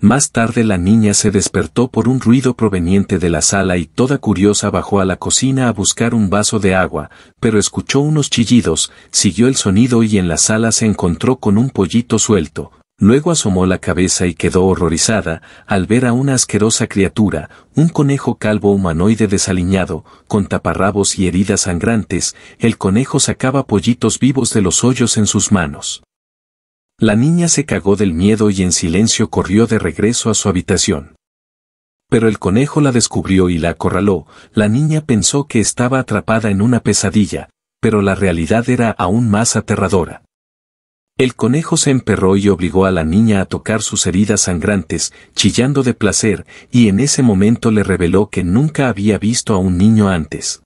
Más tarde la niña se despertó por un ruido proveniente de la sala y toda curiosa bajó a la cocina a buscar un vaso de agua, pero escuchó unos chillidos, siguió el sonido y en la sala se encontró con un pollito suelto. Luego asomó la cabeza y quedó horrorizada al ver a una asquerosa criatura, un conejo calvo humanoide desaliñado, con taparrabos y heridas sangrantes, el conejo sacaba pollitos vivos de los hoyos en sus manos. La niña se cagó del miedo y en silencio corrió de regreso a su habitación. Pero el conejo la descubrió y la acorraló, la niña pensó que estaba atrapada en una pesadilla, pero la realidad era aún más aterradora. El conejo se emperró y obligó a la niña a tocar sus heridas sangrantes, chillando de placer, y en ese momento le reveló que nunca había visto a un niño antes.